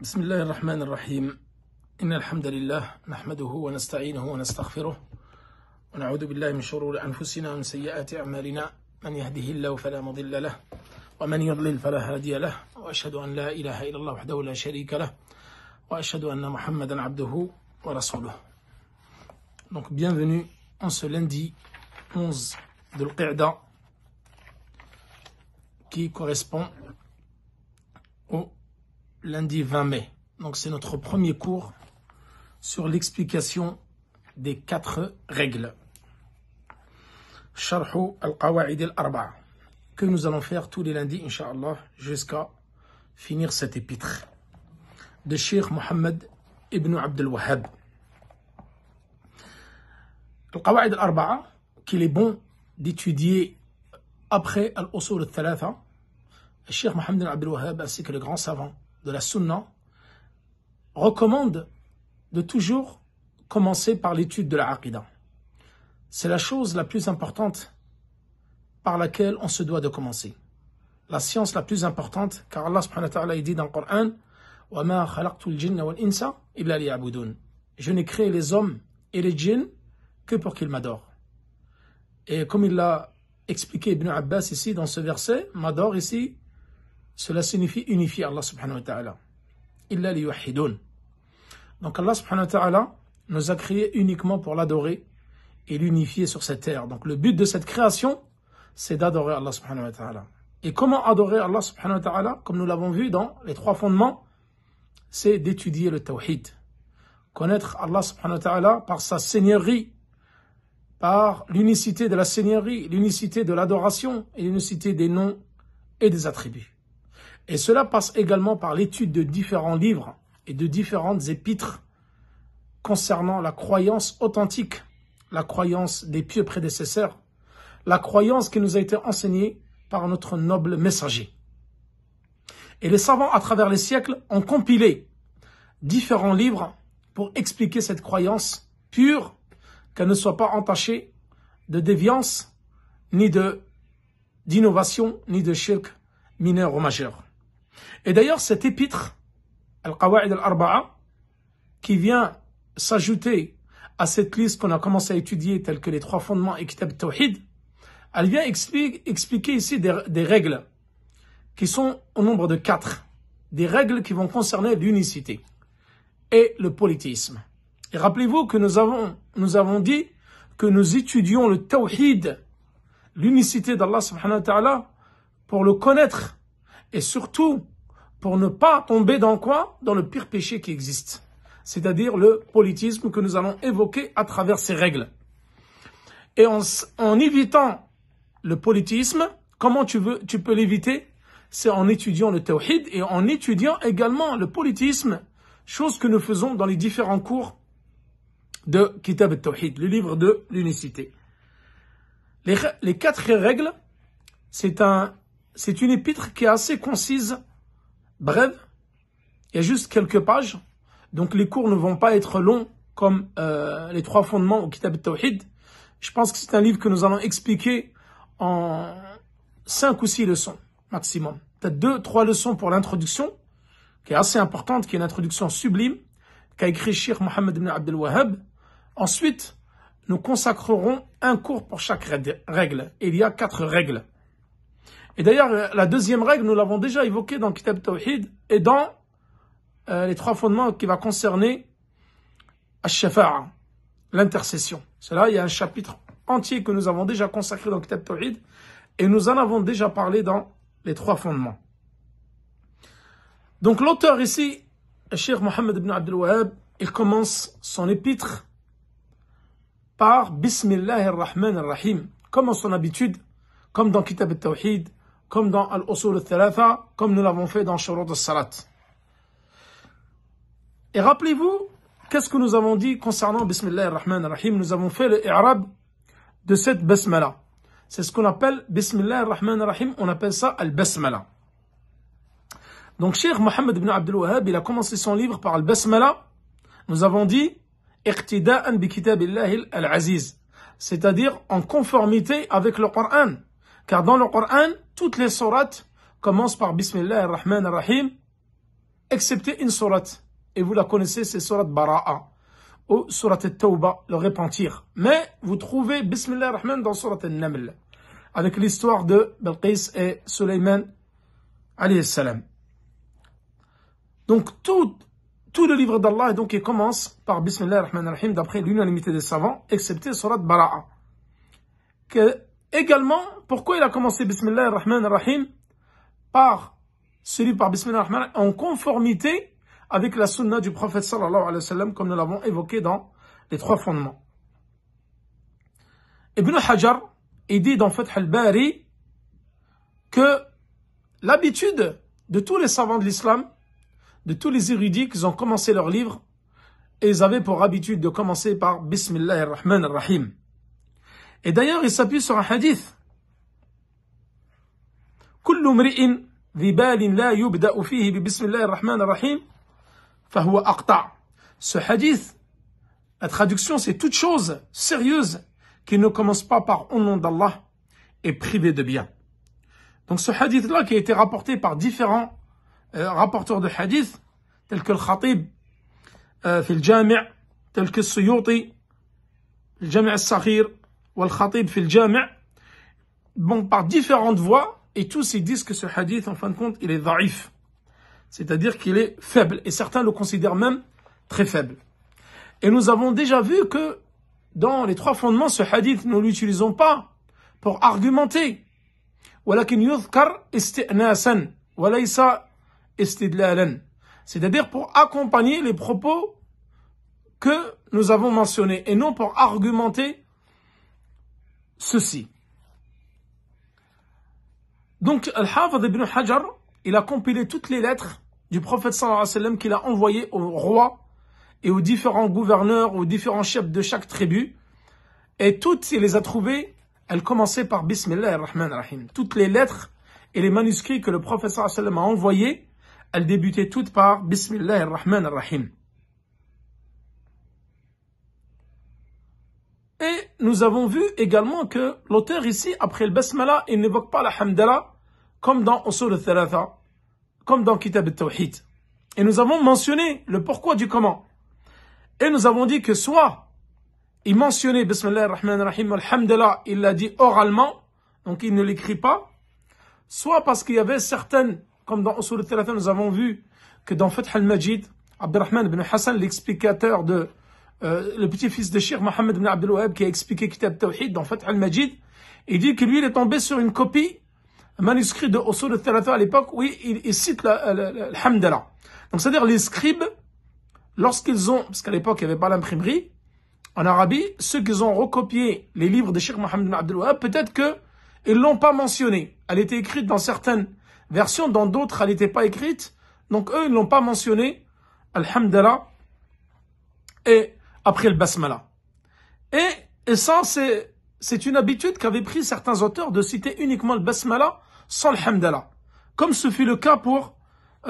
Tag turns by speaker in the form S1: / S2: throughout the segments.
S1: بسم الله الرحمن الرحيم إن الحمد لله نحمده ونستعينه ونستغفره ونعوذ بالله من شرور أنفسنا ومن سيئات أعمالنا من يهده الله فلا مضل له ومن يضلل فلا هادي له وأشهد أن لا إله إلا الله وحده لا شريك له وأشهد أن محمدا عبده ورسوله Donc bienvenue en ce lundi 11 de l'Qa'da qui correspond au lundi 20 mai. Donc c'est notre premier cours sur l'explication des quatre règles. Sharhu al-Qawa'id al-Arba' que nous allons faire tous les lundis, Inch'Allah, jusqu'à finir cette épître de Sheikh Mohammed ibn Abdel Wahab Al-Qawa'id al-Arba'a, qu'il est bon d'étudier après Al-Usul al-Thalatha, Sheikh Mohammed ibn Abdel Wahab ainsi que le grand savant de la Sunna recommande de toujours commencer par l'étude de la Aqidah. C'est la chose la plus importante par laquelle on se doit de commencer. La science la plus importante, car Allah subhanahu wa dit dans le Coran Je n'ai créé les hommes et les djinns que pour qu'ils m'adorent. Et comme il l'a expliqué Ibn Abbas ici dans ce verset, m'adore ici, cela signifie unifier Allah subhanahu wa ta'ala. Illa Donc Allah subhanahu wa ta'ala nous a créés uniquement pour l'adorer et l'unifier sur cette terre. Donc le but de cette création, c'est d'adorer Allah subhanahu wa ta'ala. Et comment adorer Allah subhanahu wa ta'ala Comme nous l'avons vu dans les trois fondements, c'est d'étudier le tawhid. Connaître Allah subhanahu wa ta'ala par sa seigneurie, par l'unicité de la seigneurie, l'unicité de l'adoration et l'unicité des noms et des attributs. Et cela passe également par l'étude de différents livres et de différentes épîtres concernant la croyance authentique, la croyance des pieux prédécesseurs, la croyance qui nous a été enseignée par notre noble messager. Et les savants à travers les siècles ont compilé différents livres pour expliquer cette croyance pure, qu'elle ne soit pas entachée de déviance, ni de d'innovation, ni de shirk mineur ou majeur. Et d'ailleurs, cette épître, Al-Qawa'id al-Arba'a, qui vient s'ajouter à cette liste qu'on a commencé à étudier, telle que les trois fondements et Kitab Tawhid, elle vient expliquer ici des, règles qui sont au nombre de quatre, des règles qui vont concerner l'unicité et le politisme. Et rappelez-vous que nous avons, nous avons dit que nous étudions le Tawhid, l'unicité d'Allah subhanahu wa ta'ala, pour le connaître et surtout, pour ne pas tomber dans quoi Dans le pire péché qui existe, c'est-à-dire le politisme que nous allons évoquer à travers ces règles. Et en, évitant le politisme, comment tu, veux, tu peux l'éviter C'est en étudiant le tawhid et en étudiant également le politisme, chose que nous faisons dans les différents cours de Kitab al-Tawhid, le livre de l'unicité. les quatre règles, c'est un c'est une épître qui est assez concise, brève. Il y a juste quelques pages. Donc les cours ne vont pas être longs comme euh, les trois fondements au Kitab al-Tawhid. Je pense que c'est un livre que nous allons expliquer en cinq ou six leçons maximum. Peut-être deux, trois leçons pour l'introduction, qui est assez importante, qui est une introduction sublime, qu'a écrit Sheikh Mohammed ibn Abdel Wahab. Ensuite, nous consacrerons un cours pour chaque règle. il y a quatre règles. Et d'ailleurs, la deuxième règle, nous l'avons déjà évoquée dans Kitab Tawhid et dans euh, les trois fondements qui va concerner Ash-Shafa'a, l'intercession. C'est là, il y a un chapitre entier que nous avons déjà consacré dans Kitab Tawhid et nous en avons déjà parlé dans les trois fondements. Donc l'auteur ici, Cheikh Mohammed ibn Abdul Wahab, il commence son épître par Bismillah rahman rahim comme en son habitude, comme dans Kitab tawhid comme dans Al-Usul al-Thalatha, comme nous l'avons fait dans Shurud al-Salat. Et rappelez-vous, qu'est-ce que nous avons dit concernant Bismillah ar-Rahman ar-Rahim Nous avons fait le i'rab de cette basmala. C'est ce qu'on appelle Bismillah ar-Rahman ar-Rahim, on appelle ça al-basmala. Donc Cheikh Mohammed ibn Abdul Wahhab, il a commencé son livre par al-basmala. Nous avons dit bi al-aziz, c'est-à-dire en conformité avec le Coran. Car dans le Coran, toutes les sourates commencent par Bismillah ar-Rahman ar-Rahim, excepté une sourate. Et vous la connaissez, c'est sourate Bara'a ou sourate tawba le repentir. Mais vous trouvez Bismillah ar-Rahman dans sourate naml avec l'histoire de Balqis et Sulaiman, alayhi salam. Donc tout, le livre d'Allah commence par Bismillah ar-Rahman ar-Rahim d'après l'unanimité des savants, excepté sourate Bara'a. Que Également, pourquoi il a commencé Bismillah rahman rahim par celui par Bismillah en conformité avec la sunna du prophète sallallahu alayhi wa sallam comme nous l'avons évoqué dans les trois fondements. Ibn Hajar, il dit dans Fath al-Bari que l'habitude de tous les savants de l'islam, de tous les érudits qui ont commencé leurs livres, ils avaient pour habitude de commencer par Bismillah rahman rahim et d'ailleurs, il s'appuie sur un hadith. Ce hadith, la traduction, c'est toute chose sérieuse qui ne commence pas par au nom d'Allah est privée de bien. Donc ce hadith-là qui a été rapporté par différents euh, rapporteurs de hadith, tels que le Khatib, euh, le le tels que le Suyuti, le Jami' al-Sakhir, bon, par différentes voies, et tous ils disent que ce hadith, en fin de compte, il est da'if. C'est-à-dire qu'il est faible, et certains le considèrent même très faible. Et nous avons déjà vu que dans les trois fondements, ce hadith, nous ne l'utilisons pas pour argumenter. C'est-à-dire pour accompagner les propos que nous avons mentionnés, et non pour argumenter ceci. Donc, al hafad ibn Hajar, il a compilé toutes les lettres du prophète sallallahu alayhi wa sallam qu'il a envoyées au roi et aux différents gouverneurs, aux différents chefs de chaque tribu. Et toutes, il les a trouvées, elles commençaient par Bismillah rahim Toutes les lettres et les manuscrits que le prophète sallallahu alayhi wa sallam a envoyés, elles débutaient toutes par Bismillah rahim Et nous avons vu également que l'auteur ici, après le basmala, il n'évoque pas la hamdala comme dans Usul al-Thalatha, comme dans Kitab al-Tawhid. Et nous avons mentionné le pourquoi du comment. Et nous avons dit que soit il mentionnait Bismillah ar-Rahman rahim il l'a dit oralement, donc il ne l'écrit pas, soit parce qu'il y avait certaines, comme dans Usul al-Thalatha, nous avons vu que dans Fath al-Majid, Abdurrahman ibn Hassan, l'explicateur de euh, le petit-fils de Sheikh Mohammed ibn Abdel Wahab qui a expliqué Kitab Tawhid dans Fath al-Majid, il dit que lui, il est tombé sur une copie, un manuscrit de Osul al à l'époque, oui, il, cite le Hamdallah. Donc, c'est-à-dire les scribes, lorsqu'ils ont, parce qu'à l'époque, il n'y avait pas l'imprimerie, en Arabie, ceux qui ont recopié les livres de Sheikh Mohammed ibn Abdel Wahab, peut-être que ils l'ont pas mentionné. Elle était écrite dans certaines versions, dans d'autres, elle n'était pas écrite. Donc, eux, ils l'ont pas mentionné. Alhamdallah. Et après le basmala. Et, ça, c'est, une habitude qu'avaient pris certains auteurs de citer uniquement le basmala sans le hamdallah. Comme ce fut le cas pour euh,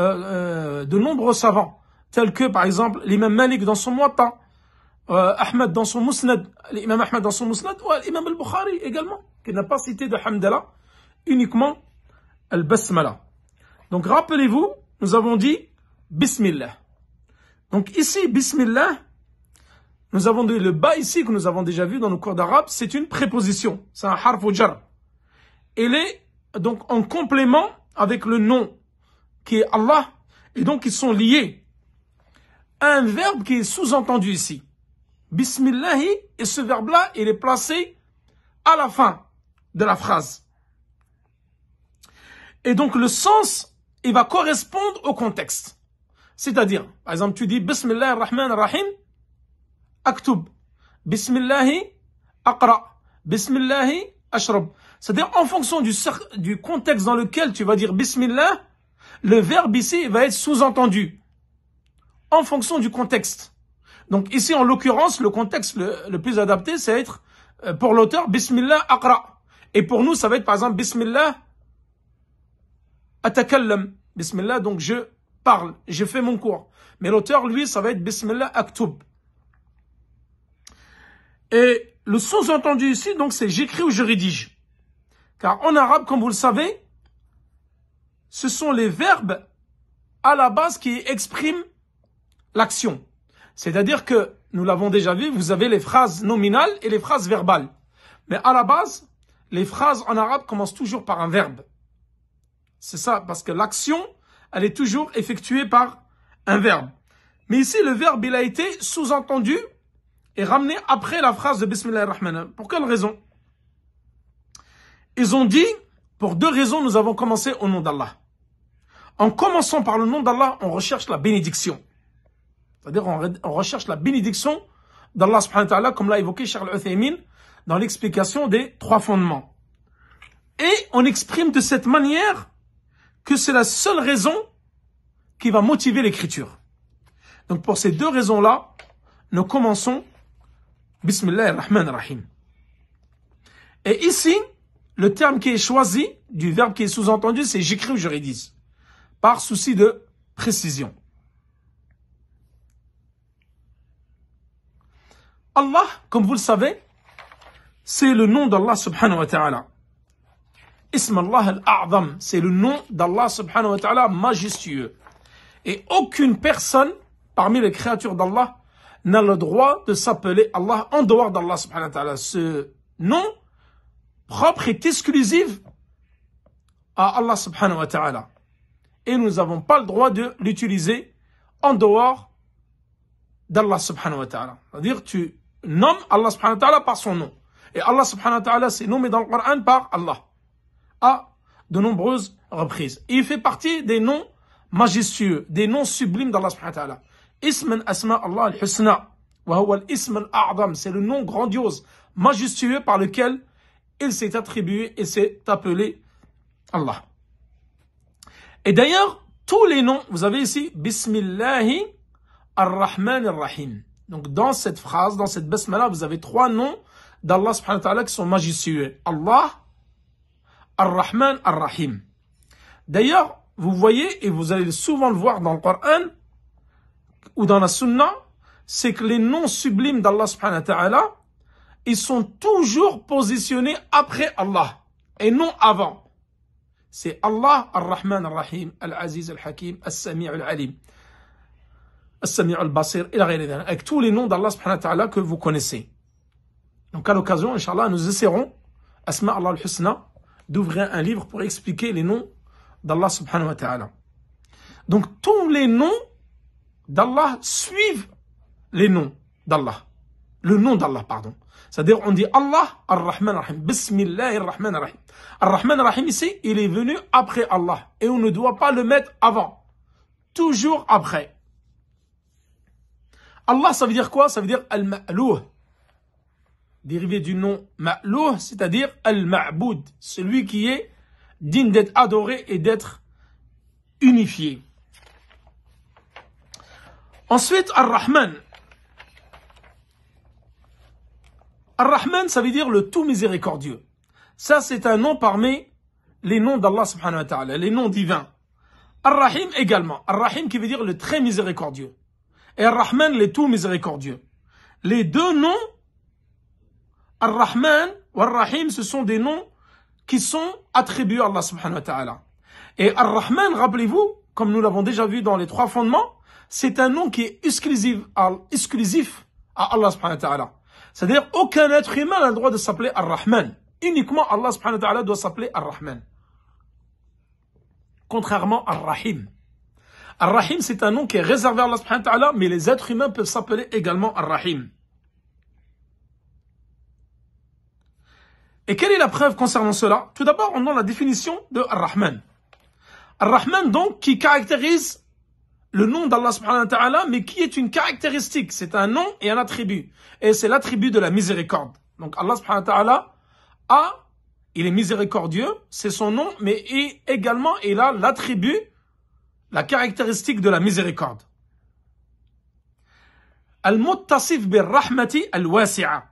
S1: euh, de nombreux savants, tels que par exemple l'imam Malik dans son Muwatta, euh, Ahmed dans son Musnad, l'imam Ahmed dans son Musnad, ou l'imam al-Bukhari également, qui n'a pas cité de hamdallah, uniquement le basmala Donc rappelez-vous, nous avons dit Bismillah. Donc ici, Bismillah, nous avons dit le bas ici que nous avons déjà vu dans nos cours d'arabe, c'est une préposition. C'est un harf au jar. Elle est donc en complément avec le nom qui est Allah. Et donc ils sont liés. Un verbe qui est sous-entendu ici. Bismillah Et ce verbe-là, il est placé à la fin de la phrase. Et donc le sens, il va correspondre au contexte. C'est-à-dire, par exemple, tu dis Bismillah rahman rahim aktub. Bismillahi Akra. Bismillahi ashrab. C'est-à-dire en fonction du, contexte dans lequel tu vas dire bismillah, le verbe ici va être sous-entendu. En fonction du contexte. Donc ici, en l'occurrence, le contexte le, plus adapté, c'est être euh, pour l'auteur bismillah Akra. Et pour nous, ça va être par exemple bismillah atakallam. Bismillah, donc je parle, je fais mon cours. Mais l'auteur, lui, ça va être bismillah aktub. Et le sous-entendu ici, donc, c'est j'écris ou je rédige. Car en arabe, comme vous le savez, ce sont les verbes à la base qui expriment l'action. C'est-à-dire que, nous l'avons déjà vu, vous avez les phrases nominales et les phrases verbales. Mais à la base, les phrases en arabe commencent toujours par un verbe. C'est ça, parce que l'action, elle est toujours effectuée par un verbe. Mais ici, le verbe, il a été sous-entendu et ramené après la phrase de Bismillah ar Pour quelle raison Ils ont dit, pour deux raisons, nous avons commencé au nom d'Allah. En commençant par le nom d'Allah, on recherche la bénédiction. C'est-à-dire, on, recherche la bénédiction d'Allah subhanahu wa ta'ala, comme l'a évoqué Charles Uthaymin dans l'explication des trois fondements. Et on exprime de cette manière que c'est la seule raison qui va motiver l'écriture. Donc pour ces deux raisons-là, nous commençons Bismillah rahman rahim. Et ici, le terme qui est choisi du verbe qui est sous-entendu, c'est j'écris ou je par souci de précision. Allah, comme vous le savez, c'est le nom d'Allah subhanahu wa ta'ala. Ism Allah al-A'zam, c'est le nom d'Allah subhanahu wa ta'ala majestueux. Et aucune personne parmi les créatures d'Allah n'a le droit de s'appeler Allah en dehors d'Allah subhanahu wa ta'ala. Ce nom propre est exclusif à Allah subhanahu wa ta'ala. Et nous n'avons pas le droit de l'utiliser en dehors d'Allah subhanahu wa ta'ala. C'est-à-dire, tu nommes Allah subhanahu wa ta'ala par son nom. Et Allah subhanahu wa ta'ala s'est nommé dans le Coran par Allah. À de nombreuses reprises. il fait partie des noms majestueux, des noms sublimes d'Allah subhanahu wa ta'ala. Isman Asma Allah al-Husna. C'est le nom grandiose, majestueux par lequel il s'est attribué et s'est appelé Allah. Et d'ailleurs, tous les noms, vous avez ici Bismillahi ar-Rahman ar-Rahim. Donc dans cette phrase, dans cette basmala, vous avez trois noms d'Allah subhanahu wa ta'ala qui sont majestueux. Allah, Ar-Rahman, Ar-Rahim. D'ailleurs, vous voyez, et vous allez souvent le voir dans le Coran, ou dans la sunna, c'est que les noms sublimes d'Allah subhanahu wa ta'ala, ils sont toujours positionnés après Allah et non avant. C'est Allah Ar-Rahman Ar-Rahim, Al-Aziz Al-Hakim, Al-Sami Al-Alim, Al-Sami Al-Basir et la avec tous les noms d'Allah subhanahu wa ta'ala que vous connaissez. Donc à l'occasion, Inch'Allah, nous essaierons, Asma Al-Husna, d'ouvrir un livre pour expliquer les noms d'Allah subhanahu wa ta'ala. Donc tous les noms d'Allah suivent les noms d'Allah. Le nom d'Allah, pardon. C'est-à-dire, on dit Allah, Ar-Rahman, Ar-Rahim. Bismillah, Ar-Rahman, Ar-Rahim. Ar-Rahman, Ar-Rahim, ici, il est venu après Allah. Et on ne doit pas le mettre avant. Toujours après. Allah, ça veut dire quoi Ça veut dire Al-Ma'louh. Dérivé du nom Ma'louh, c'est-à-dire Al-Ma'boud. Celui qui est digne d'être adoré et d'être unifié. Ensuite, Ar-Rahman. Ar-Rahman, ça veut dire le tout miséricordieux. Ça, c'est un nom parmi les noms d'Allah subhanahu wa ta'ala, les noms divins. Ar-Rahim également. Ar-Rahim qui veut dire le très miséricordieux. Et Ar-Rahman, le tout miséricordieux. Les deux noms, Ar-Rahman ou Ar-Rahim, ce sont des noms qui sont attribués à Allah subhanahu wa ta'ala. Et Ar-Rahman, rappelez-vous, comme nous l'avons déjà vu dans les trois fondements, c'est un nom qui est exclusif à, Allah subhanahu wa ta'ala. C'est-à-dire, aucun être humain n'a le droit de s'appeler Ar-Rahman. Uniquement Allah subhanahu wa ta'ala doit s'appeler Ar-Rahman. Contrairement à Ar-Rahim. Ar-Rahim, c'est un nom qui est réservé à Allah subhanahu wa ta'ala, mais les êtres humains peuvent s'appeler également Ar-Rahim. Et quelle est la preuve concernant cela Tout d'abord, on a la définition de Ar-Rahman. Ar-Rahman, donc, qui caractérise le nom d'Allah subhanahu wa ta'ala, mais qui est une caractéristique. C'est un nom et un attribut. Et c'est l'attribut de la miséricorde. Donc Allah subhanahu wa ta'ala a, il est miséricordieux, c'est son nom, mais il, également il a l'attribut, la caractéristique de la miséricorde. Al-muttasif bir rahmati al-wasi'a.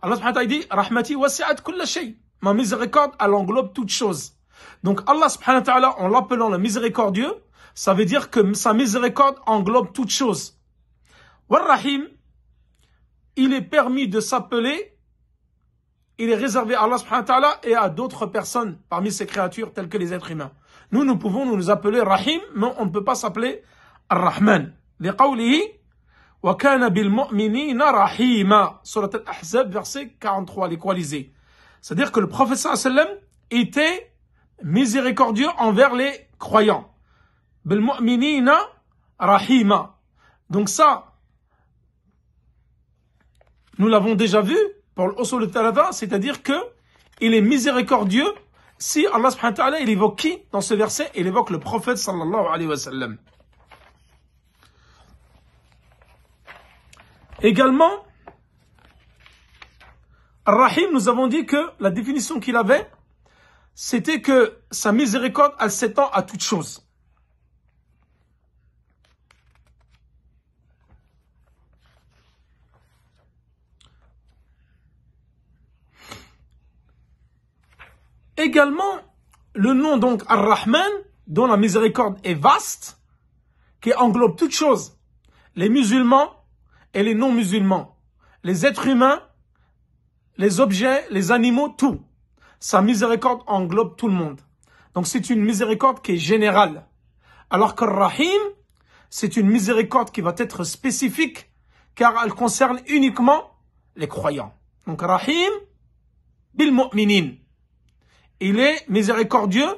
S1: Allah subhanahu wa ta'ala dit, rahmati wasi'at kulla shay. Ma miséricorde, elle englobe toutes choses. Donc Allah subhanahu wa ta'ala, en l'appelant le miséricordieux, ça veut dire que sa miséricorde englobe toutes choses. » il est permis de s'appeler, il est réservé à Allah subhanahu wa ta'ala et à d'autres personnes parmi ces créatures telles que les êtres humains. Nous, nous pouvons nous, nous appeler Rahim, mais on ne peut pas s'appeler Ar-Rahman. bil-mu'minina rahima » Surat al-Ahzab, verset 43 l'équalisé c'est-à-dire que le prophète sallam était miséricordieux envers les croyants rahima. Donc ça, nous l'avons déjà vu pour l'Osul Talada, c'est-à-dire que il est miséricordieux si Allah subhanahu wa ta'ala, il évoque qui dans ce verset Il évoque le prophète sallallahu alayhi wa sallam. Également, Rahim, nous avons dit que la définition qu'il avait, c'était que sa miséricorde, elle s'étend à toutes choses. Également, le nom donc Ar-Rahman, dont la miséricorde est vaste, qui englobe toutes choses, les musulmans et les non-musulmans, les êtres humains, les objets, les animaux, tout. Sa miséricorde englobe tout le monde. Donc c'est une miséricorde qui est générale. Alors que Rahim, c'est une miséricorde qui va être spécifique, car elle concerne uniquement les croyants. Donc Rahim, bil mu'minin il est miséricordieux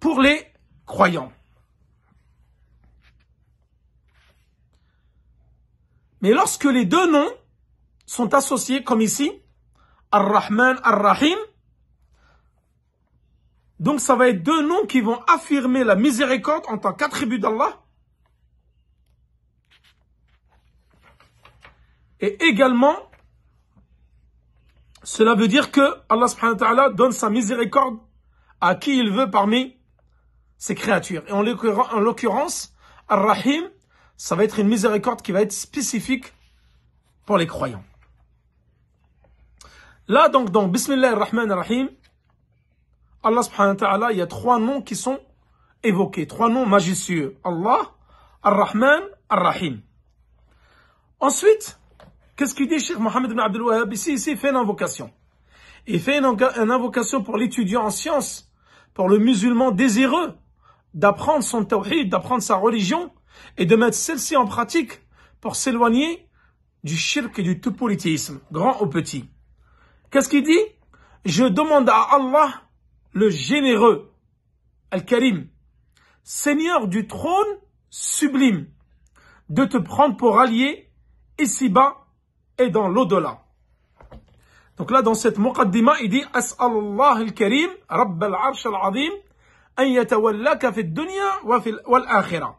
S1: pour les croyants. Mais lorsque les deux noms sont associés, comme ici, Ar-Rahman, Ar-Rahim, donc ça va être deux noms qui vont affirmer la miséricorde en tant qu'attribut d'Allah. Et également cela veut dire que Allah subhanahu wa ta'ala donne sa miséricorde à qui il veut parmi ses créatures. Et en l'occurrence, Ar-Rahim, ça va être une miséricorde qui va être spécifique pour les croyants. Là, donc, dans Bismillah ar-Rahman ar-Rahim, Allah subhanahu wa ta'ala, il y a trois noms qui sont évoqués, trois noms majestueux. Allah, Ar-Rahman, Ar-Rahim. Ensuite, Qu'est-ce qu'il dit, Cheikh Mohamed ibn Abdel Wahab Ici, il fait une invocation. Il fait une, invocation pour l'étudiant en sciences, pour le musulman désireux d'apprendre son tawhid, d'apprendre sa religion et de mettre celle-ci en pratique pour s'éloigner du shirk et du tout politisme grand ou petit. Qu'est-ce qu'il dit Je demande à Allah, le généreux, Al-Karim, Seigneur du trône sublime, de te prendre pour allié ici-bas et dans l'au-delà. Donc là, dans cette muqaddima, il dit As'al al-Karim, Rabb al-Arsh al-Azim, an yatawallaka fi al-dunya wa wa an yaj'alaka mubarakan وفي والآخرة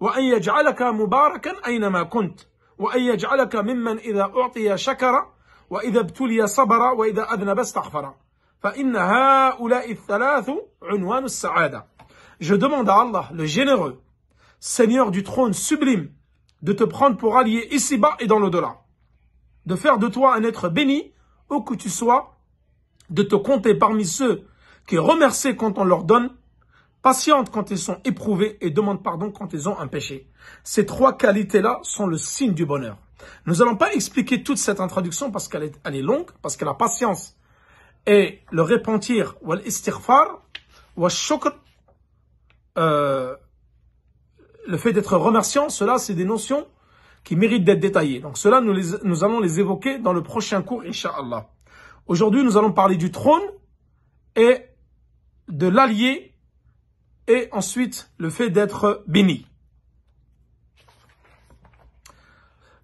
S1: وأن يجعلك مباركا أينما كنت وأن يجعلك ممن إذا أعطي شكر وإذا ابتلي صبر وإذا أذنب استغفر فإن هؤلاء الثلاث عنوان » Je demande à Allah, le généreux, Seigneur du trône sublime, de te prendre pour allié ici-bas et dans l'au-delà. de faire de toi un être béni, où que tu sois, de te compter parmi ceux qui remercient quand on leur donne, patiente quand ils sont éprouvés et demande pardon quand ils ont un péché. Ces trois qualités-là sont le signe du bonheur. Nous n'allons pas expliquer toute cette introduction parce qu'elle est, elle est longue, parce que la patience et le repentir, ou ou shukr, euh, le fait d'être remerciant, cela c'est des notions qui méritent d'être détaillé. Donc cela, nous, nous allons les évoquer dans le prochain cours, Inch'Allah. Aujourd'hui, nous allons parler du trône et de l'allié et ensuite le fait d'être béni.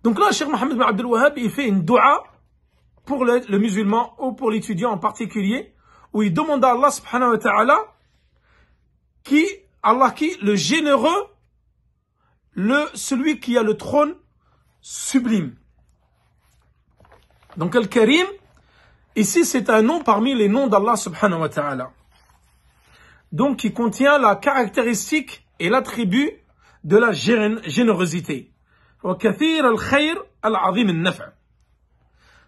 S1: Donc là, Cheikh Mohamed Abdel Wahab, il fait une dua pour le, musulman ou pour l'étudiant en particulier, où il demande à Allah subhanahu wa ta'ala qui, Allah qui, le généreux, le, celui qui a le trône sublime. Donc Al-Karim, ici c'est un nom parmi les noms d'Allah subhanahu wa ta'ala. Donc il contient la caractéristique et l'attribut de la générosité.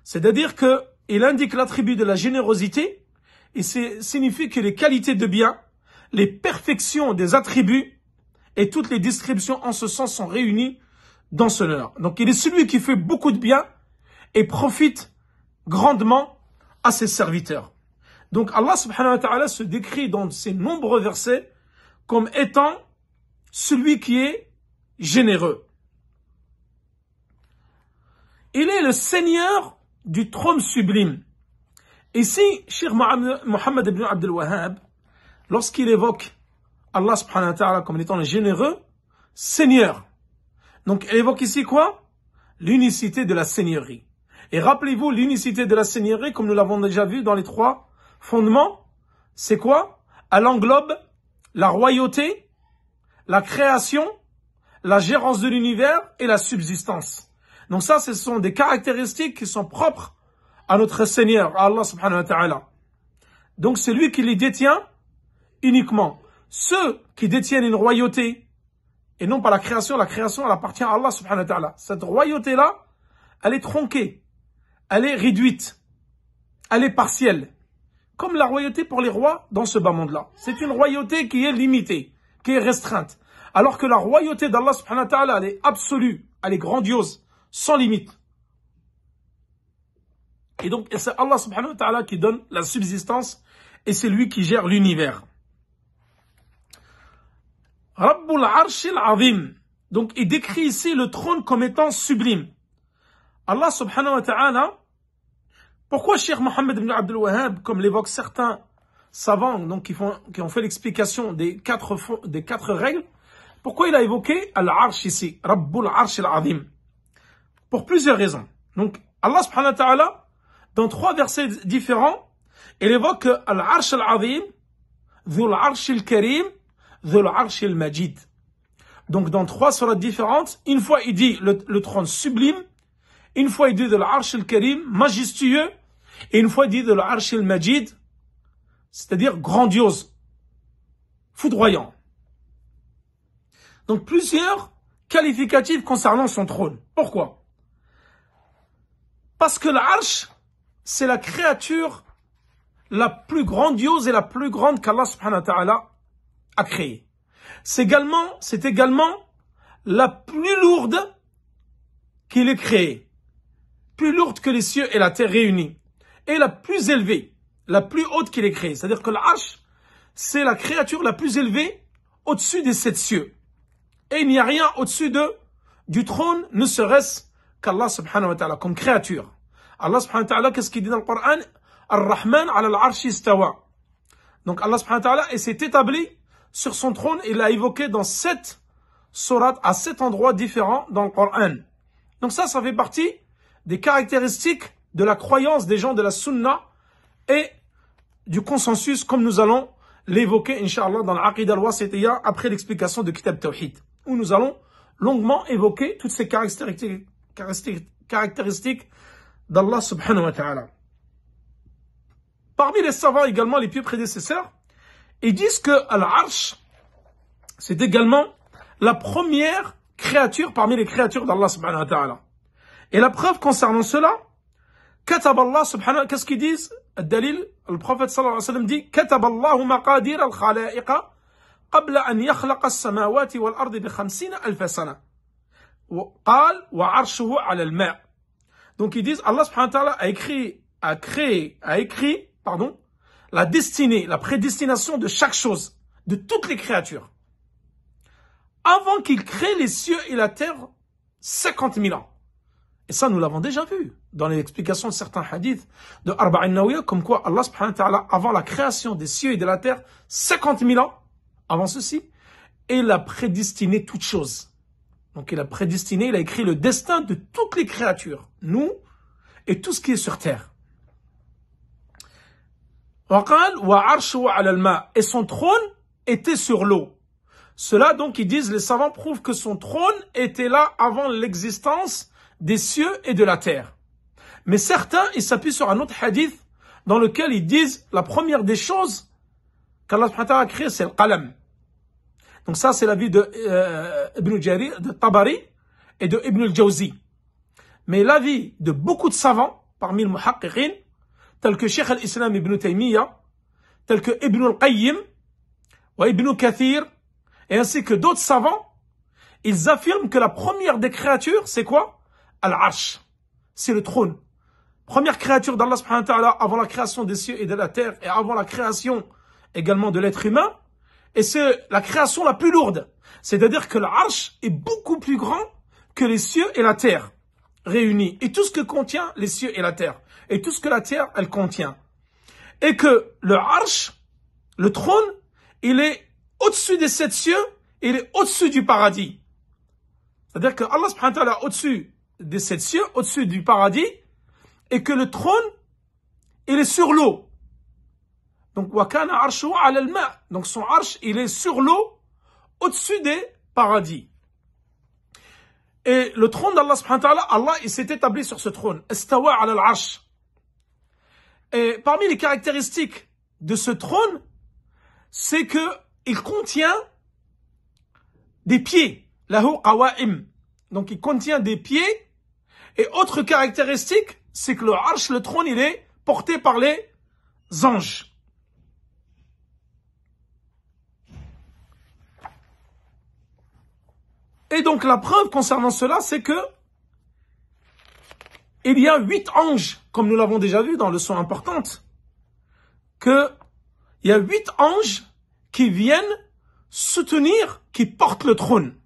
S1: C'est-à-dire que Il indique l'attribut de la générosité et signifie que les qualités de bien, les perfections des attributs et toutes les descriptions en ce sens sont réunies dans Donc il est celui qui fait beaucoup de bien et profite grandement à ses serviteurs. Donc Allah subhanahu wa ta'ala se décrit dans ses nombreux versets comme étant celui qui est généreux. Il est le Seigneur du trône sublime. Ici, Cheikh Muhammad ibn Abdul Wahhab, lorsqu'il évoque Allah subhanahu wa ta'ala comme étant le généreux, Seigneur, donc elle évoque ici quoi L'unicité de la Seigneurie. Et rappelez-vous, l'unicité de la Seigneurie, comme nous l'avons déjà vu dans les trois fondements, c'est quoi Elle englobe la royauté, la création, la gérance de l'univers et la subsistance. Donc ça, ce sont des caractéristiques qui sont propres à notre Seigneur, à Allah subhanahu wa ta'ala. Donc c'est lui qui les détient uniquement. Ceux qui détiennent une royauté, et non pas la création. La création, elle appartient à Allah subhanahu wa ta'ala. Cette royauté-là, elle est tronquée, elle est réduite, elle est partielle. Comme la royauté pour les rois dans ce bas monde-là. C'est une royauté qui est limitée, qui est restreinte. Alors que la royauté d'Allah subhanahu wa ta'ala, elle est absolue, elle est grandiose, sans limite. Et donc, c'est Allah subhanahu wa ta'ala qui donne la subsistance et c'est lui qui gère l'univers. Rabbul Arshil Azim. Donc il décrit ici le trône comme étant sublime. Allah subhanahu wa ta'ala, pourquoi Cheikh Mohammed ibn Abdul Wahhab, comme l'évoquent certains savants donc, qui, font, qui ont fait l'explication des quatre, des quatre règles, pourquoi il a évoqué Al-Arsh ici, Rabbul Arshil Azim Pour plusieurs raisons. Donc Allah subhanahu wa ta'ala, dans trois versets différents, il évoque Al-Arsh Al-Azim, Dhul Arsh et le Majid. Donc dans trois sourates différentes, une fois il dit le, trône sublime, une fois il dit de et le Karim, majestueux, et une fois il dit et le Majid, c'est-à-dire grandiose, foudroyant. Donc plusieurs qualificatifs concernant son trône. Pourquoi Parce que l'arche, c'est la créature la plus grandiose et la plus grande qu'Allah subhanahu wa ta'ala a créé. C'est également, c'est également la plus lourde qu'il ait créée. Plus lourde que les cieux et la terre réunis. Et la plus élevée, la plus haute qu'il ait créée. C'est-à-dire que l'arche, c'est la créature la plus élevée au-dessus des sept cieux. Et il n'y a rien au-dessus de, du trône, ne serait-ce qu'Allah subhanahu wa ta'ala, comme créature. Allah subhanahu wa ta'ala, qu'est-ce qu'il dit dans le Coran? Ar-Rahman al-arshi istawa. Donc Allah subhanahu wa ta'ala s'est établi sur son trône, il l'a évoqué dans sept sourates, à sept endroits différents dans le Coran. Donc ça, ça fait partie des caractéristiques de la croyance des gens de la sunna et du consensus, comme nous allons l'évoquer, inshallah dans l'Aqid al après l'explication de Kitab Tawhid, où nous allons longuement évoquer toutes ces caractéristiques, d'Allah subhanahu wa ta'ala. Parmi les savants également, les plus prédécesseurs, ils disent que l'arche, c'est également la première créature parmi les créatures d'Allah subhanahu wa ta'ala. Et la preuve concernant cela, qu'est-ce qu'ils disent Le prophète صلى الله عليه وسلم dit كتب الله مقادير الخلائق قبل أن يخلق السماوات والأرض بخمسين ألف سنة قال وعرشه على الماء donc ils disent Allah subhanahu wa ta'ala a écrit a créé a écrit pardon la destinée, la prédestination de chaque chose, de toutes les créatures. Avant qu'il crée les cieux et la terre, 50 000 ans. Et ça, nous l'avons déjà vu dans l'explication de certains hadiths de al nawiyah comme quoi Allah subhanahu wa ta'ala, avant la création des cieux et de la terre, 50 000 ans avant ceci, il a prédestiné toutes choses. Donc il a prédestiné, il a écrit le destin de toutes les créatures, nous et tout ce qui est sur terre. Et son trône était sur l'eau. Cela donc, ils disent, les savants prouvent que son trône était là avant l'existence des cieux et de la terre. Mais certains, ils s'appuient sur un autre hadith dans lequel ils disent la première des choses qu'Allah a créé, c'est le qalam. Donc ça, c'est l'avis de euh, Ibn de Tabari et de Ibn al-Jawzi. Mais l'avis de beaucoup de savants, parmi les tels que Cheikh al-Islam ibn Taymiyyah, tels que Ibn al-Qayyim, ou Ibn Kathir, et ainsi que d'autres savants, ils affirment que la première des créatures, c'est quoi Al-Arsh. C'est le trône. Première créature d'Allah subhanahu wa ta'ala avant la création des cieux et de la terre et avant la création également de l'être humain. Et c'est la création la plus lourde. C'est-à-dire que l'arche est beaucoup plus grand que les cieux et la terre réunis et tout ce que contient les cieux et la terre et tout ce que la terre, elle contient. Et que le arche, le trône, il est au-dessus des sept cieux, il est au-dessus du paradis. C'est-à-dire que Allah subhanahu wa ta'ala au-dessus des sept cieux, au-dessus du paradis, et que le trône, il est sur l'eau. Donc, Donc, son arche, il est sur l'eau, au-dessus des paradis. Et le trône d'Allah subhanahu wa ta'ala, Allah, il s'est établi sur ce trône. Estawa al arsh. Et parmi les caractéristiques de ce trône, c'est que il contient des pieds, lahu qawa'im. Donc il contient des pieds. Et autre caractéristique, c'est que le arsh, le trône, il est porté par les anges. Et donc la preuve concernant cela, c'est que il y a huit anges, comme nous l'avons déjà vu dans le son importante, que il y a huit anges qui viennent soutenir, qui portent le trône.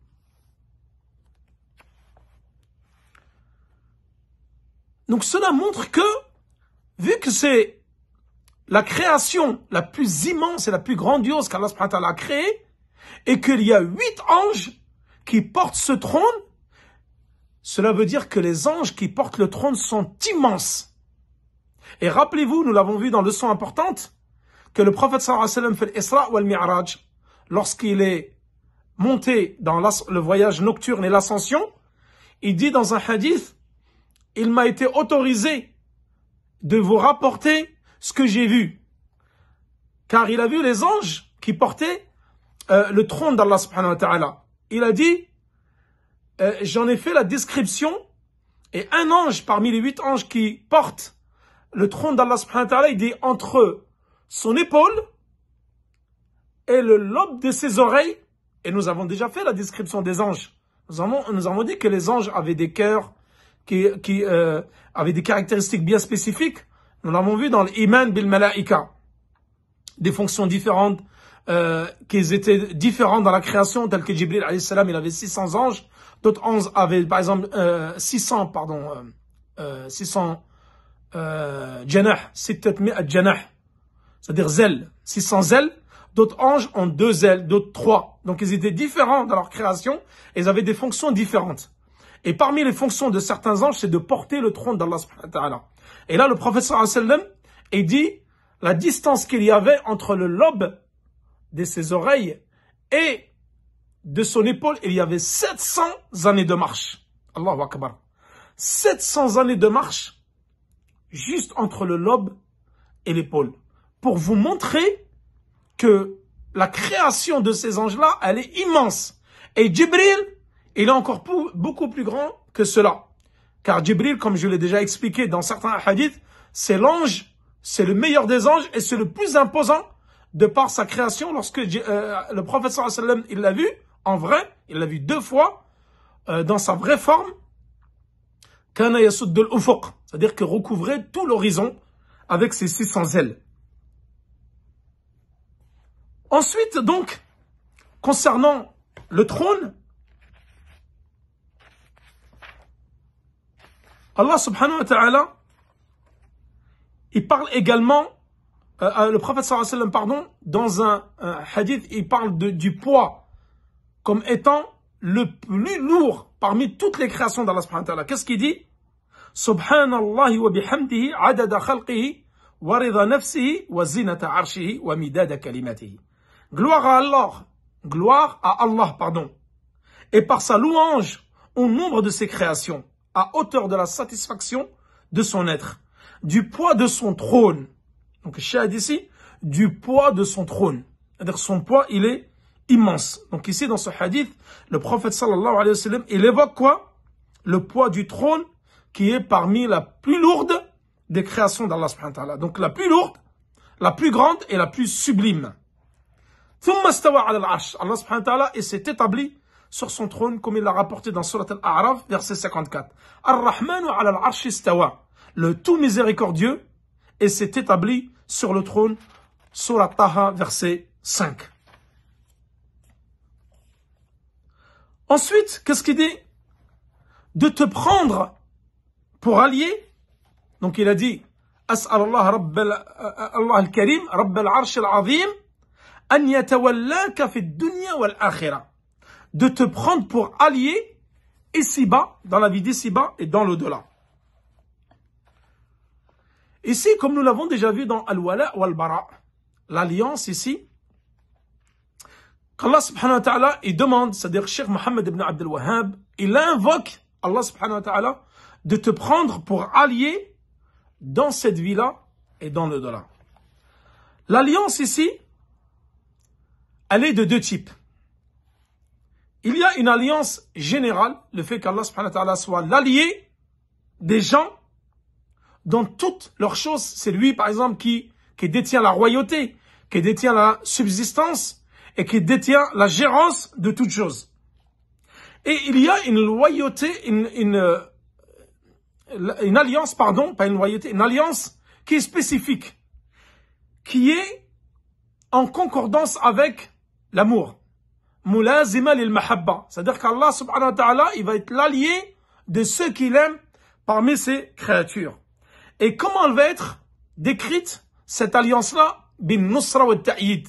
S1: Donc cela montre que, vu que c'est la création la plus immense et la plus grandiose qu'Allah a créée, et qu'il y a huit anges qui portent ce trône, cela veut dire que les anges qui portent le trône sont immenses. Et rappelez-vous, nous l'avons vu dans leçon importante, que le prophète sallallahu alayhi wa fait l'Isra ou lorsqu'il est monté dans le voyage nocturne et l'ascension, il dit dans un hadith, il m'a été autorisé de vous rapporter ce que j'ai vu. Car il a vu les anges qui portaient euh, le trône d'Allah subhanahu wa ta'ala. Il a dit, euh, j'en ai fait la description et un ange parmi les huit anges qui portent le trône d'Allah subhanahu wa ta'ala, il dit entre son épaule et le lobe de ses oreilles, et nous avons déjà fait la description des anges. Nous avons, nous avons dit que les anges avaient des cœurs qui, qui euh, avaient des caractéristiques bien spécifiques. Nous l'avons vu dans l'Iman bil Malaika. Des fonctions différentes, euh, qu'ils étaient différents dans la création, tel que Jibril alayhi salam, il avait 600 anges, D'autres anges avaient, par exemple, 600, euh, pardon, euh, 600 euh, euh c'est-à-dire zèle, 600 zèles. D'autres anges ont deux ailes, d'autres trois. Donc ils étaient différents dans leur création ils avaient des fonctions différentes. Et parmi les fonctions de certains anges, c'est de porter le trône d'Allah subhanahu Et là, le professeur sallam, il dit la distance qu'il y avait entre le lobe de ses oreilles et de son épaule, il y avait 700 années de marche. Allahu Akbar. 700 années de marche juste entre le lobe et l'épaule. Pour vous montrer que la création de ces anges-là, elle est immense. Et Jibril, il est encore beaucoup plus grand que cela. Car Jibril, comme je l'ai déjà expliqué dans certains hadiths, c'est l'ange, c'est le meilleur des anges et c'est le plus imposant de par sa création. Lorsque euh, le prophète sallam il l'a vu, en vrai, il l'a vu deux fois, euh, dans sa vraie forme, Kana de c'est-à-dire que recouvrait tout l'horizon avec ses 600 ailes. Ensuite, donc, concernant le trône, Allah subhanahu wa ta'ala, il parle également, euh, le prophète sallallahu wa sallam, pardon, dans un, hadith, il parle du poids comme étant le plus lourd parmi toutes les créations d'Allah Qu'est-ce qu'il dit wa bihamdihi nafsihi wa wa Gloire à Allah, gloire à Allah, pardon. Et par sa louange au nombre de ses créations, à hauteur de la satisfaction de son être, du poids de son trône. Donc, Shahid ici, du poids de son trône. C'est-à-dire son poids, il est immense. Donc ici, dans ce hadith, le prophète sallallahu alayhi wa sallam, il évoque quoi Le poids du trône qui est parmi la plus lourde des créations d'Allah subhanahu wa ta'ala. Donc la plus lourde, la plus grande et la plus sublime. Allah subhanahu wa ta'ala s'est établi sur son trône comme il l'a rapporté dans Surat Al-A'raf, verset 54. Ar-Rahmanu ala al Le tout miséricordieux et s'est établi sur le trône, Surat Taha, verset 5. Ensuite, qu'est-ce qu'il dit De te prendre pour allié. Donc il a dit, al al al al Arsh al-Azim an dunya wal », de te prendre pour allié ici-bas, dans la vie d'ici-bas et dans l'au-delà. Ici, comme nous l'avons déjà vu dans Al-Wala ou Al-Bara, l'alliance ici, Allah subhanahu wa ta'ala, il demande, c'est-à-dire Cheikh Mohammed ibn Abdel Wahhab, il invoque Allah subhanahu wa ta'ala de te prendre pour allié dans cette vie-là et dans le delà. L'alliance ici, elle est de deux types. Il y a une alliance générale, le fait qu'Allah subhanahu wa ta'ala soit l'allié des gens dans toutes leurs choses. C'est lui, par exemple, qui, qui détient la royauté, qui détient la subsistance, et qui détient la gérance de toutes choses. Et il y a une loyauté, une, une, euh, une alliance, pardon, pas une loyauté, une alliance qui est spécifique, qui est en concordance avec l'amour. C'est-à-dire qu'Allah subhanahu wa ta'ala, il va être l'allié de ceux qu'il aime parmi ses créatures. Et comment va être décrite, cette alliance-là? Bin nusra wa ta'yid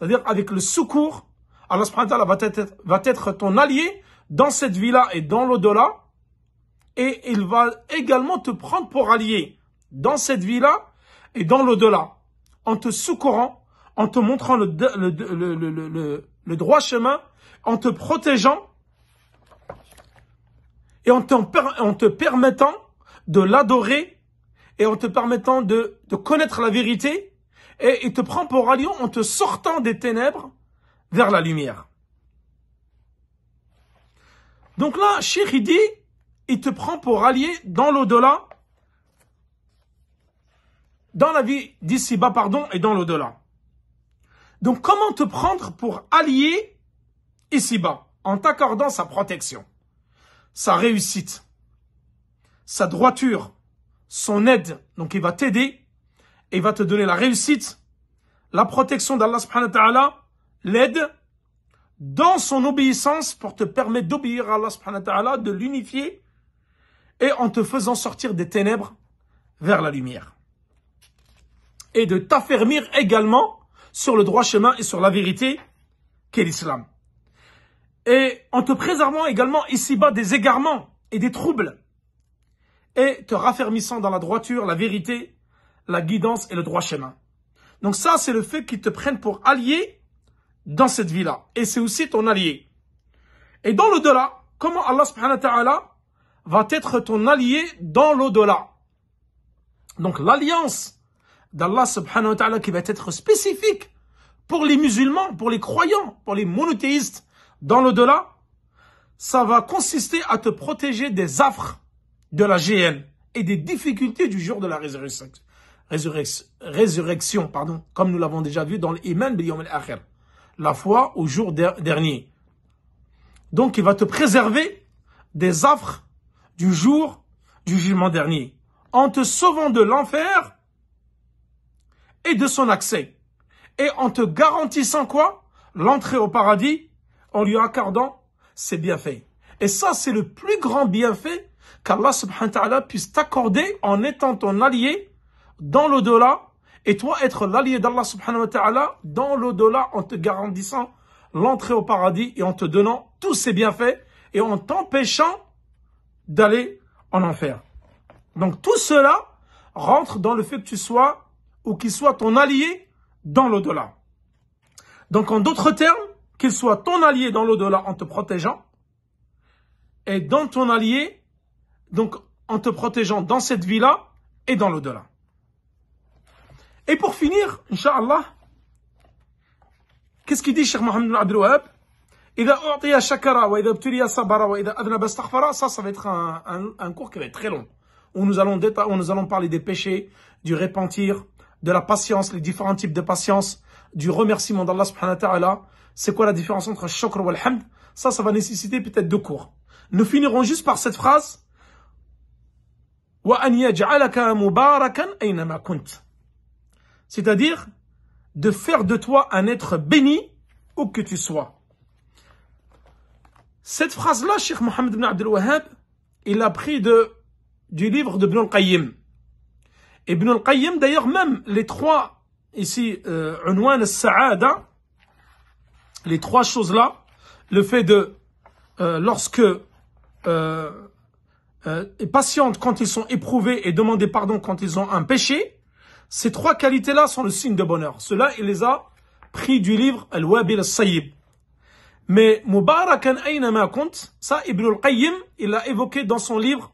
S1: c'est-à-dire avec le secours, Allah subhanahu wa ta'ala va être ton allié dans cette vie-là et dans l'au-delà, et il va également te prendre pour allié dans cette vie-là et dans l'au-delà, en te secourant, en te montrant le, le, le, le, droit chemin, en te protégeant et en te, en te permettant de l'adorer et en te permettant de, de connaître la vérité et il te prend pour allié en te sortant des ténèbres vers la lumière. Donc là, Chéri dit, il te prend pour allié dans l'au-delà, dans la vie d'ici-bas, pardon, et dans l'au-delà. Donc comment te prendre pour allié ici-bas, en t'accordant sa protection, sa réussite, sa droiture, son aide, donc il va t'aider et va te donner la réussite, la protection d'Allah subhanahu wa ta'ala, l'aide dans son obéissance pour te permettre d'obéir à Allah subhanahu wa ta'ala, de l'unifier et en te faisant sortir des ténèbres vers la lumière. Et de t'affermir également sur le droit chemin et sur la vérité qu'est l'islam. Et en te préservant également ici-bas des égarements et des troubles. Et te raffermissant dans la droiture, la vérité la guidance et le droit chemin. Donc ça, c'est le fait qu'ils te prennent pour allié dans cette vie-là. Et c'est aussi ton allié. Et dans l'au-delà, comment Allah subhanahu wa ta'ala va être ton allié dans l'au-delà Donc l'alliance d'Allah subhanahu wa ta'ala qui va être spécifique pour les musulmans, pour les croyants, pour les monothéistes dans l'au-delà, ça va consister à te protéger des affres de la GN et des difficultés du jour de la résurrection résurrection, pardon, comme nous l'avons déjà vu dans l'Iman Biyom al-Akhir, la foi au jour dernier. Donc il va te préserver des affres du jour du jugement dernier, en te sauvant de l'enfer et de son accès, et en te garantissant quoi L'entrée au paradis, en lui accordant ses bienfaits. Et ça, c'est le plus grand bienfait qu'Allah subhanahu wa ta'ala puisse t'accorder en étant ton allié dans l'au-delà et toi être l'allié d'Allah subhanahu wa ta'ala dans l'au-delà en te garantissant l'entrée au paradis et en te donnant tous ses bienfaits et en t'empêchant d'aller en enfer. Donc tout cela rentre dans le fait que tu sois ou qu'il soit ton allié dans l'au-delà. Donc en d'autres termes, qu'il soit ton allié dans l'au-delà en te protégeant et dans ton allié, donc en te protégeant dans cette vie-là et dans l'au-delà. Et pour finir, Inch'Allah, qu'est-ce qu'il dit Cheikh Mohamed Abdel إذا ça ça va être un, cours qui va être très long où nous allons nous allons parler des péchés du repentir de la patience les différents types de patience du remerciement d'Allah subhanahu wa ta'ala c'est quoi la différence entre shukr et hamd ça ça va nécessiter peut-être deux cours nous finirons juste par cette phrase wa an yaj'alaka mubarakan c'est-à-dire de faire de toi un être béni où que tu sois. Cette phrase-là, Cheikh Mohammed ibn Abdel Wahab, il l'a pris de, du livre de Ibn al-Qayyim. Ibn al-Qayyim, d'ailleurs, même les trois, ici, euh, al-Sa'ada, les trois choses-là, le fait de, euh, lorsque euh, euh patiente quand ils sont éprouvés et demander pardon quand ils ont un péché, ces trois qualités-là sont le signe de bonheur. Cela, il les a pris du livre Al-Wabil al-Sayyib. Mais Mubarakan Aynama Kunt, ça, Ibn al-Qayyim, il l'a évoqué dans son livre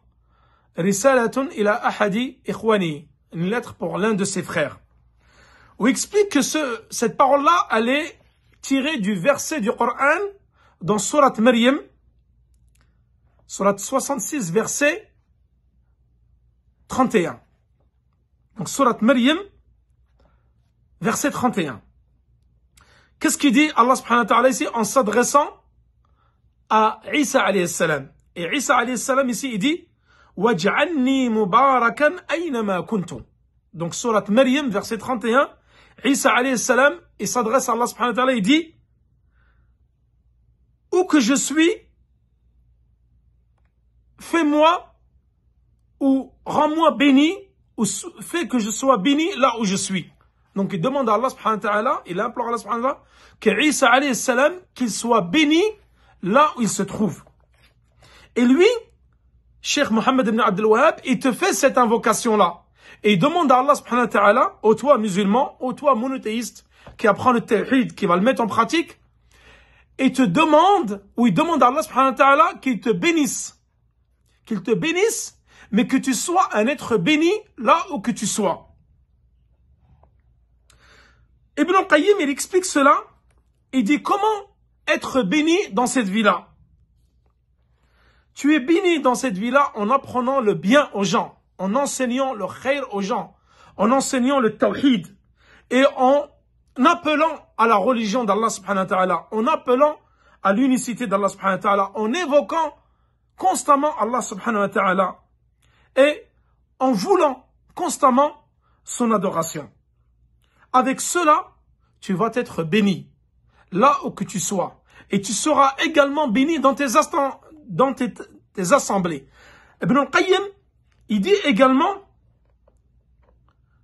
S1: Risalatun a Ahadi Ikhwani, une lettre pour l'un de ses frères. Où explique que ce, cette parole-là, elle est tirée du verset du Coran dans Surat Maryam, Surat 66, verset 31. Donc, surat Maryam, verset 31. Qu'est-ce qu'il dit Allah subhanahu wa ta'ala ici en s'adressant à Isa alayhi salam Et Isa alayhi salam ici, il dit Waj'alni mubarakan aynama Donc, surat Maryam, verset 31. Isa alayhi salam, il s'adresse à Allah subhanahu wa ta'ala, il dit Où que je suis, fais-moi ou rends-moi béni fait que je sois béni là où je suis. Donc il demande à Allah subhanahu wa ta'ala, il implore à Allah subhanahu wa ta'ala, que alayhi salam, qu'il soit béni là où il se trouve. Et lui, Cheikh Mohammed ibn Abdel Wahab, il te fait cette invocation-là. Et il demande à Allah subhanahu wa ta'ala, au toi musulman, au toi monothéiste, qui apprend le tawhid, qui va le mettre en pratique, et te demande, ou il demande à Allah subhanahu wa ta'ala qu'il te bénisse. Qu'il te bénisse mais que tu sois un être béni là où que tu sois. Ibn Qayyim, il explique cela. Il dit comment être béni dans cette vie-là. Tu es béni dans cette vie-là en apprenant le bien aux gens, en enseignant le khair aux gens, en enseignant le tawhid et en appelant à la religion d'Allah subhanahu wa ta'ala, en appelant à l'unicité d'Allah subhanahu wa ta'ala, en évoquant constamment Allah subhanahu wa ta'ala et en voulant constamment son adoration. Avec cela, tu vas être béni, là où que tu sois. Et tu seras également béni dans tes, assemblées. Ibn al-Qayyim, il dit également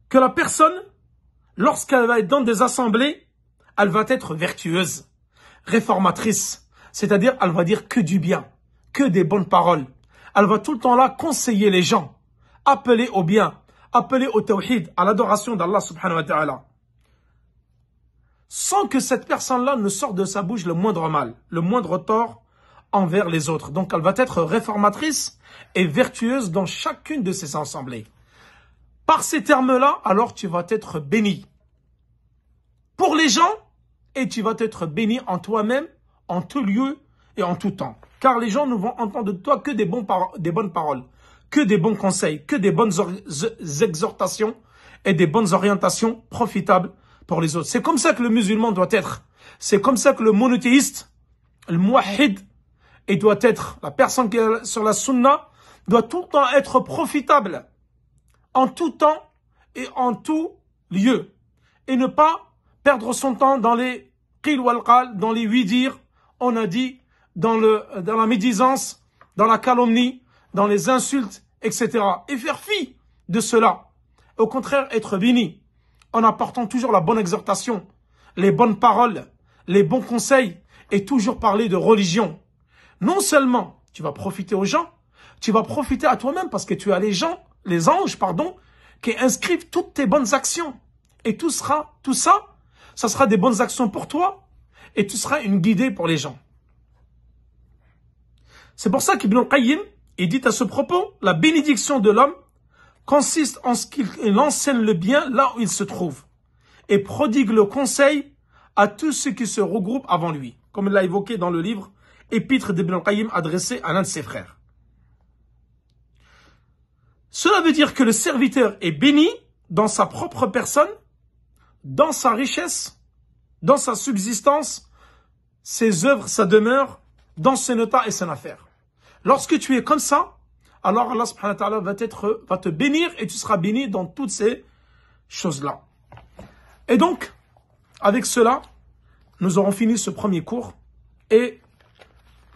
S1: que la personne, lorsqu'elle va être dans des assemblées, elle va être vertueuse, réformatrice. C'est-à-dire, elle va dire que du bien, que des bonnes paroles. Elle va tout le temps là conseiller les gens, appeler au bien, appeler au tawhid, à l'adoration d'Allah subhanahu wa ta'ala. Sans que cette personne-là ne sorte de sa bouche le moindre mal, le moindre tort envers les autres. Donc elle va être réformatrice et vertueuse dans chacune de ses assemblées. Par ces termes-là, alors tu vas être béni pour les gens et tu vas être béni en toi-même, en tout lieu et en tout temps. Car les gens ne vont entendre de toi que des, bonnes paroles, que des bons conseils, que des bonnes exhortations et des bonnes orientations profitables pour les autres. C'est comme ça que le musulman doit être. C'est comme ça que le monothéiste, le muahid, et doit être, la personne qui est sur la sunna, doit tout le temps être profitable, en tout temps et en tout lieu, et ne pas perdre son temps dans les qil wal dans les huit dires, on a dit, dans, le, dans la médisance, dans la calomnie, dans les insultes, etc. Et faire fi de cela. Au contraire, être béni en apportant toujours la bonne exhortation, les bonnes paroles, les bons conseils et toujours parler de religion. Non seulement tu vas profiter aux gens, tu vas profiter à toi-même parce que tu as les gens, les anges, pardon, qui inscrivent toutes tes bonnes actions. Et tout sera, tout ça, ça sera des bonnes actions pour toi et tu seras une guidée pour les gens. C'est pour ça qu'Ibn Qayyim, il dit à ce propos, la bénédiction de l'homme consiste en ce qu'il enseigne le bien là où il se trouve et prodigue le conseil à tous ceux qui se regroupent avant lui, comme il l'a évoqué dans le livre Épître d'Ibn Qayyim adressé à l'un de ses frères. Cela veut dire que le serviteur est béni dans sa propre personne, dans sa richesse, dans sa subsistance, ses œuvres, sa demeure, dans ses état et son affaire. Lorsque tu es comme ça, alors Allah subhanahu wa ta'ala va, te bénir et tu seras béni dans toutes ces choses-là. Et donc, avec cela, nous aurons fini ce premier cours et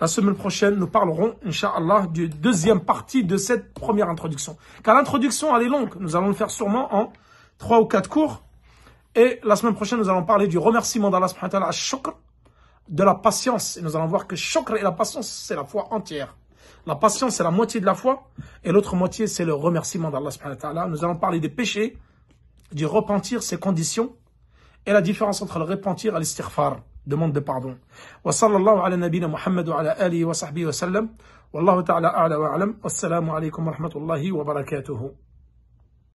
S1: la semaine prochaine, nous parlerons, Inch'Allah, du deuxième partie de cette première introduction. Car l'introduction, elle est longue. Nous allons le faire sûrement en trois ou quatre cours. Et la semaine prochaine, nous allons parler du remerciement d'Allah subhanahu wa ta'ala à shukr, de la patience. Et nous allons voir que shukr et la patience, c'est la foi entière. La patience, c'est la moitié de la foi. Et l'autre moitié, c'est le remerciement d'Allah subhanahu wa Nous allons parler des péchés, du repentir, ses conditions, et la différence entre le repentir et l'istighfar, demande de pardon. Wa sallallahu ala Muhammad wa ala alihi wa sahbihi wa sallam. Wallahu ta'ala a'la wa alam. Wassalamu alaikum wa rahmatullahi wa barakatuhu.